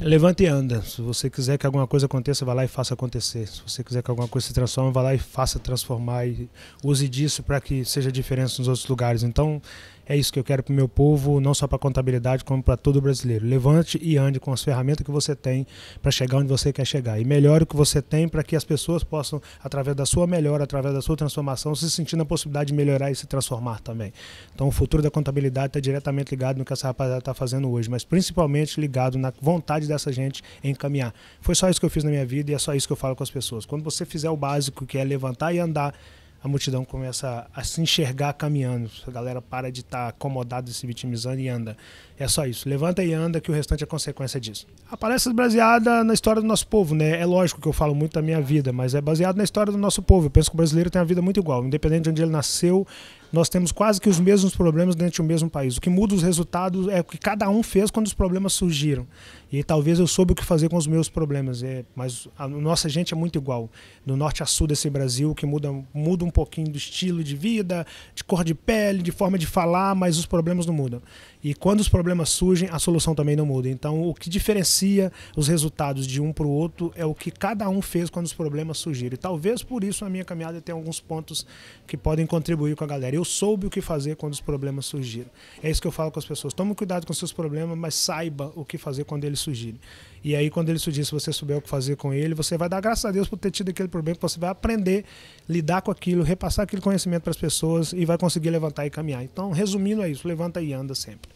Levanta e anda. Se você quiser que alguma coisa aconteça, vá lá e faça acontecer. Se você quiser que alguma coisa se transforme, vá lá e faça transformar. E use disso para que seja diferença nos outros lugares. Então, é isso que eu quero para o meu povo, não só para a contabilidade, como para todo brasileiro. Levante e ande com as ferramentas que você tem para chegar onde você quer chegar. E melhore o que você tem para que as pessoas possam, através da sua melhora, através da sua transformação, se sentir na possibilidade de melhorar e se transformar também. Então, o futuro da contabilidade está diretamente ligado no que essa rapaziada está fazendo hoje, mas principalmente ligado na vontade dessa gente em caminhar. Foi só isso que eu fiz na minha vida e é só isso que eu falo com as pessoas. Quando você fizer o básico, que é levantar e andar, a multidão começa a se enxergar caminhando. A galera para de estar tá acomodada e se vitimizando e anda. É só isso. Levanta e anda, que o restante é consequência disso. A palestra é baseada na história do nosso povo, né? É lógico que eu falo muito da minha vida, mas é baseado na história do nosso povo. Eu penso que o brasileiro tem a vida muito igual, independente de onde ele nasceu, nós temos quase que os mesmos problemas dentro do mesmo país. O que muda os resultados é o que cada um fez quando os problemas surgiram. E talvez eu soube o que fazer com os meus problemas, é, mas a nossa gente é muito igual. Do norte a sul desse Brasil, o que muda, muda um pouquinho do estilo de vida, de cor de pele, de forma de falar, mas os problemas não mudam. E quando os problemas surgem, a solução também não muda. Então, o que diferencia os resultados de um para o outro é o que cada um fez quando os problemas surgiram. E talvez por isso a minha caminhada tenha alguns pontos que podem contribuir com a galera. Eu eu soube o que fazer quando os problemas surgiram. É isso que eu falo com as pessoas. Tome cuidado com seus problemas, mas saiba o que fazer quando eles surgirem. E aí, quando ele surgir, se você souber o que fazer com ele, você vai dar graças a Deus por ter tido aquele problema, você vai aprender, lidar com aquilo, repassar aquele conhecimento para as pessoas e vai conseguir levantar e caminhar. Então, resumindo, é isso. Levanta e anda sempre.